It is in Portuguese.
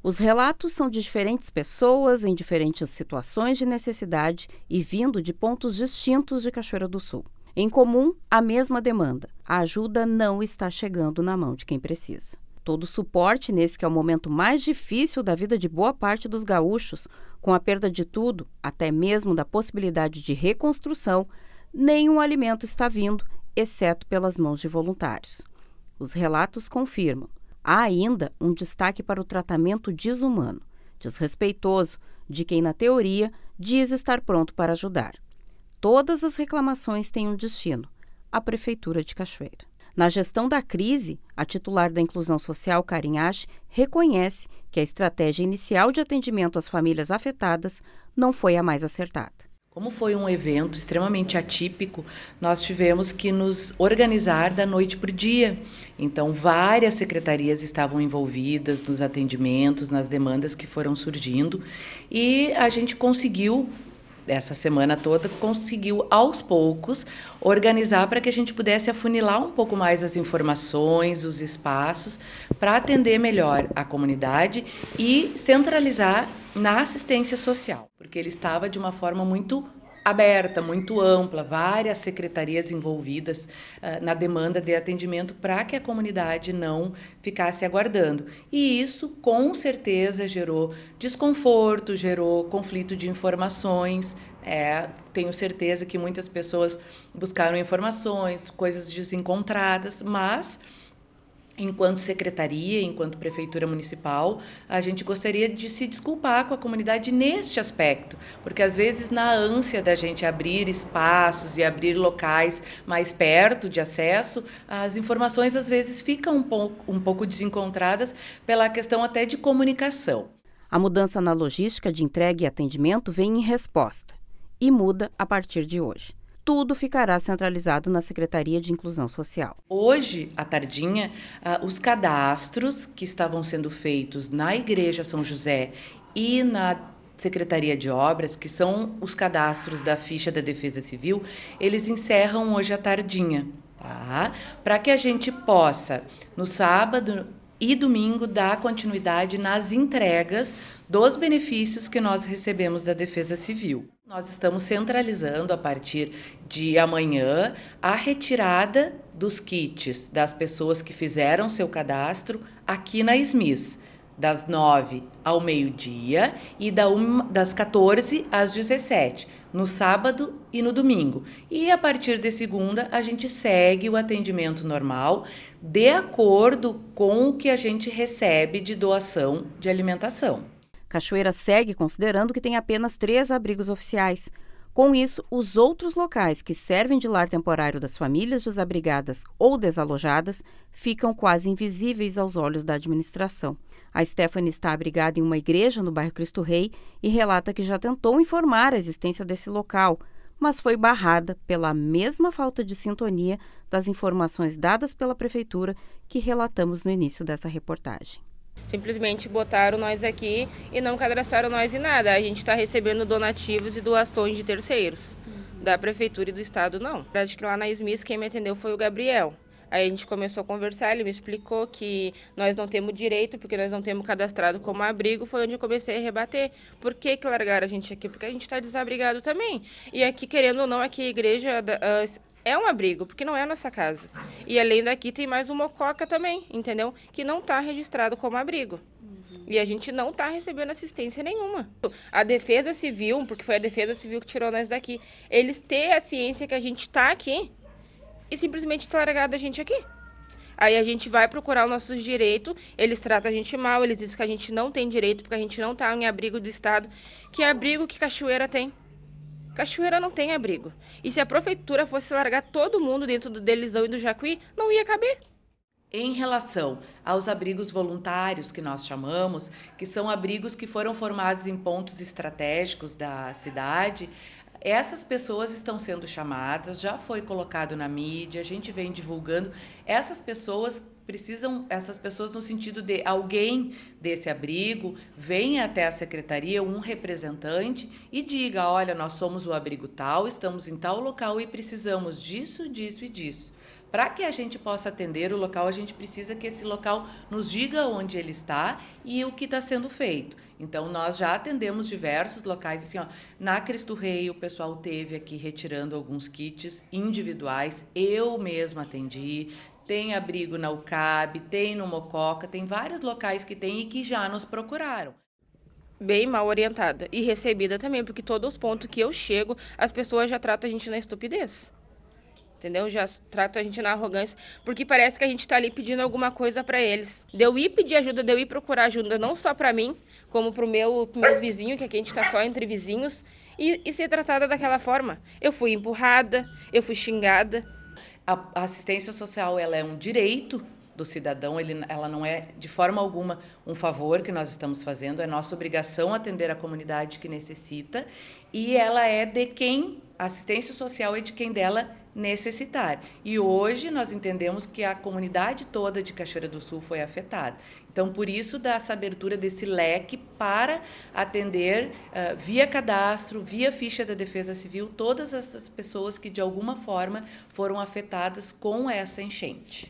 Os relatos são de diferentes pessoas em diferentes situações de necessidade e vindo de pontos distintos de Cachoeira do Sul. Em comum, a mesma demanda: a ajuda não está chegando na mão de quem precisa. Todo suporte nesse que é o momento mais difícil da vida de boa parte dos gaúchos, com a perda de tudo, até mesmo da possibilidade de reconstrução, nenhum alimento está vindo, exceto pelas mãos de voluntários. Os relatos confirmam Há ainda um destaque para o tratamento desumano, desrespeitoso, de quem, na teoria, diz estar pronto para ajudar. Todas as reclamações têm um destino: a Prefeitura de Cachoeira. Na gestão da crise, a titular da Inclusão Social, Karin Ash, reconhece que a estratégia inicial de atendimento às famílias afetadas não foi a mais acertada. Como foi um evento extremamente atípico, nós tivemos que nos organizar da noite para o dia. Então, várias secretarias estavam envolvidas nos atendimentos, nas demandas que foram surgindo, e a gente conseguiu essa semana toda, conseguiu aos poucos organizar para que a gente pudesse afunilar um pouco mais as informações, os espaços, para atender melhor a comunidade e centralizar na assistência social, porque ele estava de uma forma muito aberta, muito ampla, várias secretarias envolvidas uh, na demanda de atendimento para que a comunidade não ficasse aguardando. E isso, com certeza, gerou desconforto, gerou conflito de informações. É, tenho certeza que muitas pessoas buscaram informações, coisas desencontradas, mas enquanto secretaria, enquanto prefeitura municipal, a gente gostaria de se desculpar com a comunidade neste aspecto, porque às vezes na ânsia da gente abrir espaços e abrir locais mais perto de acesso, as informações às vezes ficam um pouco, um pouco desencontradas pela questão até de comunicação. A mudança na logística de entrega e atendimento vem em resposta e muda a partir de hoje tudo ficará centralizado na Secretaria de Inclusão Social. Hoje, à tardinha, ah, os cadastros que estavam sendo feitos na Igreja São José e na Secretaria de Obras, que são os cadastros da ficha da Defesa Civil, eles encerram hoje à tardinha. Tá? Para que a gente possa, no sábado, e domingo dá continuidade nas entregas dos benefícios que nós recebemos da Defesa Civil. Nós estamos centralizando a partir de amanhã a retirada dos kits das pessoas que fizeram seu cadastro aqui na SMIS das 9 ao meio-dia e da das 14 às 17, no sábado e no domingo. E a partir de segunda, a gente segue o atendimento normal, de acordo com o que a gente recebe de doação de alimentação. Cachoeira segue considerando que tem apenas três abrigos oficiais. Com isso, os outros locais que servem de lar temporário das famílias desabrigadas ou desalojadas ficam quase invisíveis aos olhos da administração. A Stephanie está abrigada em uma igreja no bairro Cristo Rei e relata que já tentou informar a existência desse local, mas foi barrada pela mesma falta de sintonia das informações dadas pela Prefeitura que relatamos no início dessa reportagem. Simplesmente botaram nós aqui e não cadastraram nós em nada. A gente está recebendo donativos e doações de terceiros. Da prefeitura e do estado, não. Acho que lá na Smith quem me atendeu foi o Gabriel. Aí a gente começou a conversar, ele me explicou que nós não temos direito, porque nós não temos cadastrado como abrigo, foi onde eu comecei a rebater. Por que, que largaram a gente aqui? Porque a gente está desabrigado também. E aqui, querendo ou não, aqui a igreja uh, é um abrigo, porque não é a nossa casa. E além daqui tem mais uma coca também, entendeu? Que não está registrado como abrigo. Uhum. E a gente não está recebendo assistência nenhuma. A Defesa Civil, porque foi a Defesa Civil que tirou nós daqui, eles têm a ciência que a gente está aqui, e simplesmente tá largado a gente aqui. Aí a gente vai procurar os nossos direitos, eles tratam a gente mal, eles dizem que a gente não tem direito, porque a gente não tá em abrigo do Estado. Que abrigo que cachoeira tem? Cachoeira não tem abrigo. E se a prefeitura fosse largar todo mundo dentro do Delizão e do Jacuí, não ia caber. Em relação aos abrigos voluntários, que nós chamamos, que são abrigos que foram formados em pontos estratégicos da cidade, essas pessoas estão sendo chamadas, já foi colocado na mídia, a gente vem divulgando. Essas pessoas precisam, essas pessoas no sentido de alguém desse abrigo venha até a secretaria, um representante, e diga: olha, nós somos o abrigo tal, estamos em tal local e precisamos disso, disso e disso. Para que a gente possa atender o local, a gente precisa que esse local nos diga onde ele está e o que está sendo feito. Então, nós já atendemos diversos locais. Assim, ó, na Cristo Rei, o pessoal teve aqui retirando alguns kits individuais. Eu mesma atendi tem abrigo na UCAB, tem no Mococa, tem vários locais que tem e que já nos procuraram. Bem mal orientada e recebida também, porque todos os pontos que eu chego, as pessoas já tratam a gente na estupidez entendeu? Já trato a gente na arrogância, porque parece que a gente está ali pedindo alguma coisa para eles. Deu de ir pedir ajuda, deu de ir procurar ajuda, não só para mim, como para o meu, pro meu vizinho, que aqui a gente está só entre vizinhos, e, e ser tratada daquela forma. Eu fui empurrada, eu fui xingada. A assistência social ela é um direito do cidadão, ele, ela não é de forma alguma um favor que nós estamos fazendo, é nossa obrigação atender a comunidade que necessita e ela é de quem, a assistência social é de quem dela necessitar. E hoje nós entendemos que a comunidade toda de Cachoeira do Sul foi afetada. Então, por isso, dessa abertura desse leque para atender uh, via cadastro, via ficha da Defesa Civil, todas as pessoas que de alguma forma foram afetadas com essa enchente.